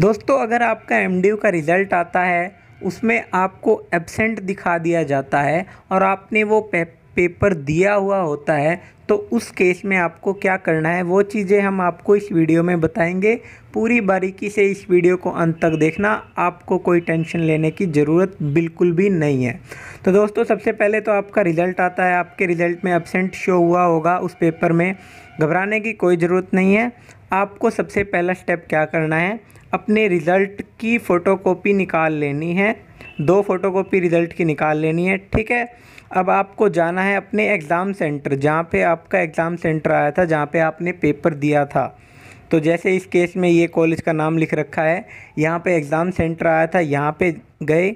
दोस्तों अगर आपका एम का रिज़ल्ट आता है उसमें आपको एबसेंट दिखा दिया जाता है और आपने वो पे, पेपर दिया हुआ होता है तो उस केस में आपको क्या करना है वो चीज़ें हम आपको इस वीडियो में बताएंगे पूरी बारीकी से इस वीडियो को अंत तक देखना आपको कोई टेंशन लेने की ज़रूरत बिल्कुल भी नहीं है तो दोस्तों सबसे पहले तो आपका रिज़ल्ट आता है आपके रिज़ल्ट में एबसेंट शो हुआ होगा उस पेपर में घबराने की कोई ज़रूरत नहीं है आपको सबसे पहला स्टेप क्या करना है अपने रिज़ल्ट की फ़ोटोकॉपी निकाल लेनी है दो फ़ोटोकॉपी रिज़ल्ट की निकाल लेनी है ठीक है अब आपको जाना है अपने एग्ज़ाम सेंटर जहाँ पे आपका एग्ज़ाम सेंटर आया था जहाँ पे आपने पेपर दिया था तो जैसे इस केस में ये कॉलेज का नाम लिख रखा है यहाँ पे एग्ज़ाम सेंटर आया था यहाँ पे गए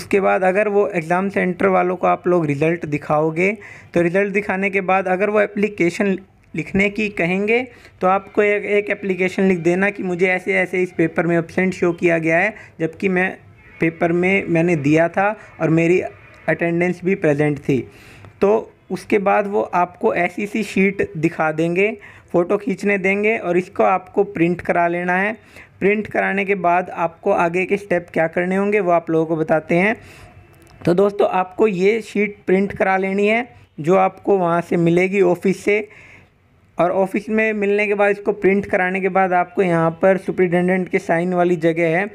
उसके बाद अगर वो एग्ज़ाम सेंटर वालों को आप लोग रिज़ल्ट दिखाओगे तो रिज़ल्ट दिखाने के बाद अगर वो एप्लीकेशन लिखने की कहेंगे तो आपको एक एक एप्लीकेशन लिख देना कि मुझे ऐसे ऐसे इस पेपर में एबसेंट शो किया गया है जबकि मैं पेपर में मैंने दिया था और मेरी अटेंडेंस भी प्रेजेंट थी तो उसके बाद वो आपको ऐसी सी शीट दिखा देंगे फ़ोटो खींचने देंगे और इसको आपको प्रिंट करा लेना है प्रिंट कराने के बाद आपको आगे के स्टेप क्या करने होंगे वो आप लोगों को बताते हैं तो दोस्तों आपको ये शीट प्रिंट करा लेनी है जो आपको वहाँ से मिलेगी ऑफिस से और ऑफिस में मिलने के बाद इसको प्रिंट कराने के बाद आपको यहाँ पर सुप्रिटेंडेंट के साइन वाली जगह है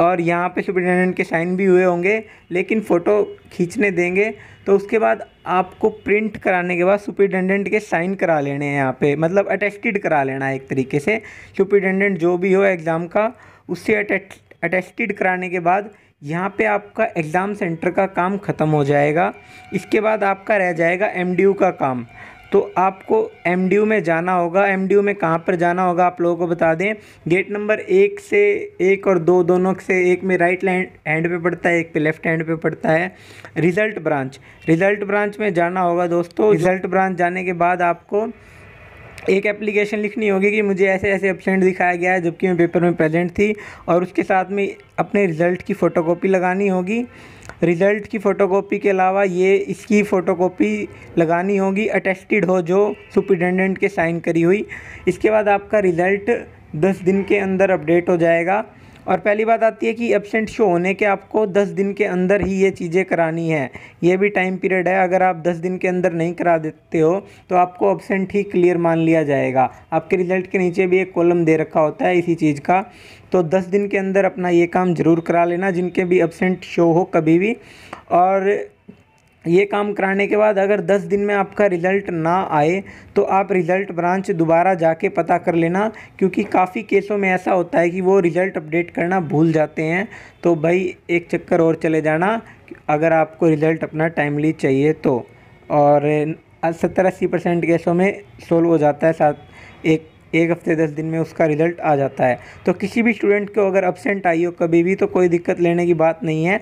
और यहाँ पे सुप्रिटेंडेंट के साइन भी हुए होंगे लेकिन फ़ोटो खींचने देंगे तो उसके बाद आपको प्रिंट कराने के बाद सुप्रिटेंडेंट के साइन करा लेने हैं यहाँ पे मतलब अटेस्टेड करा लेना है एक तरीके से सुप्रिटेंडेंट जो भी हो एग्ज़ाम का उससे अटेस्टेड कराने के बाद यहाँ पे आपका एग्ज़ाम सेंटर का काम ख़त्म हो जाएगा इसके बाद आपका रह जाएगा एमडीयू का काम तो आपको एम में जाना होगा एम में कहाँ पर जाना होगा आप लोगों को बता दें गेट नंबर एक से एक और दो दोनों से एक में राइट हैंड पे पड़ता है एक पे लेफ्ट हैंड पे पड़ता है रिज़ल्ट ब्रांच रिज़ल्ट ब्रांच में जाना होगा दोस्तों रिज़ल्ट ब्रांच जाने के बाद आपको एक एप्लीकेशन लिखनी होगी कि मुझे ऐसे ऐसे एबसेंट दिखाया गया है जबकि मैं पेपर में प्रेजेंट थी और उसके साथ में अपने रिज़ल्ट की फ़ोटोकॉपी लगानी होगी रिज़ल्ट की फ़ोटोकॉपी के अलावा ये इसकी फ़ोटोकॉपी लगानी होगी अटेस्टेड हो जो सुप्रिटेंडेंट के साइन करी हुई इसके बाद आपका रिज़ल्ट दस दिन के अंदर अपडेट हो जाएगा और पहली बात आती है कि एबसेंट शो होने के आपको दस दिन के अंदर ही ये चीज़ें करानी है ये भी टाइम पीरियड है अगर आप दस दिन के अंदर नहीं करा देते हो तो आपको एबसेंट ही क्लियर मान लिया जाएगा आपके रिजल्ट के नीचे भी एक कॉलम दे रखा होता है इसी चीज़ का तो दस दिन के अंदर अपना ये काम ज़रूर करा लेना जिनके भी एबसेंट शो हो कभी भी और ये काम कराने के बाद अगर 10 दिन में आपका रिज़ल्ट ना आए तो आप रिज़ल्ट ब्रांच दोबारा जाके पता कर लेना क्योंकि काफ़ी केसों में ऐसा होता है कि वो रिज़ल्ट अपडेट करना भूल जाते हैं तो भाई एक चक्कर और चले जाना अगर आपको रिज़ल्ट अपना टाइमली चाहिए तो और सत्तर अस्सी परसेंट केसों में सोल्व हो जाता है साथ एक एक हफ़्ते दस दिन में उसका रिज़ल्ट आ जाता है तो किसी भी स्टूडेंट को अगर अपसेंट आई हो कभी भी तो कोई दिक्कत लेने की बात नहीं है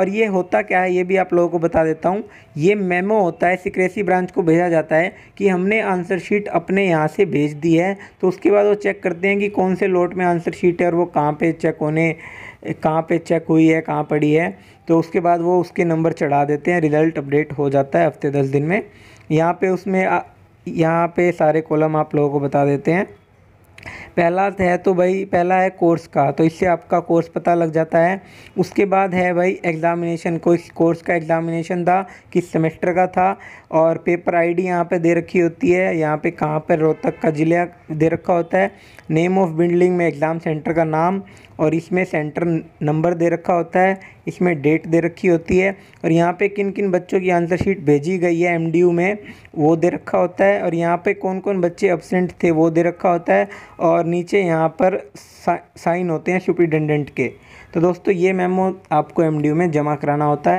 और ये होता क्या है ये भी आप लोगों को बता देता हूँ ये मेमो होता है सिक्रेसी ब्रांच को भेजा जाता है कि हमने आंसर शीट अपने यहाँ से भेज दी है तो उसके बाद वो चेक करते हैं कि कौन से लोट में आंसर शीट है और वो कहाँ पर चेक होने कहाँ पर चेक हुई है कहाँ पड़ी है तो उसके बाद वो उसके नंबर चढ़ा देते हैं रिज़ल्ट अपडेट हो जाता है हफ्ते दस दिन में यहाँ पे उसमें यहाँ पे सारे कॉलम आप लोगों को बता देते हैं पहला है तो भाई पहला है कोर्स का तो इससे आपका कोर्स पता लग जाता है उसके बाद है भाई एग्ज़ामिनेशन को इस कोर्स का एग्ज़ामिनेशन था किस सेमेस्टर का था और पेपर आईडी यहाँ पे दे रखी होती है यहाँ पे कहाँ पर रोहतक का ज़िला दे रखा होता है नेम ऑफ़ बिल्डिंग में एग्ज़ाम सेंटर का नाम और इसमें सेंटर नंबर दे रखा होता है इसमें डेट दे रखी होती है और यहाँ पे किन किन बच्चों की आंसर शीट भेजी गई है एमडीयू में वो दे रखा होता है और यहाँ पे कौन कौन बच्चे एबसेंट थे वो दे रखा होता है और नीचे यहाँ पर साइन होते हैं सुप्रिटेंडेंट के तो दोस्तों ये मेमो आपको एम में जमा कराना होता है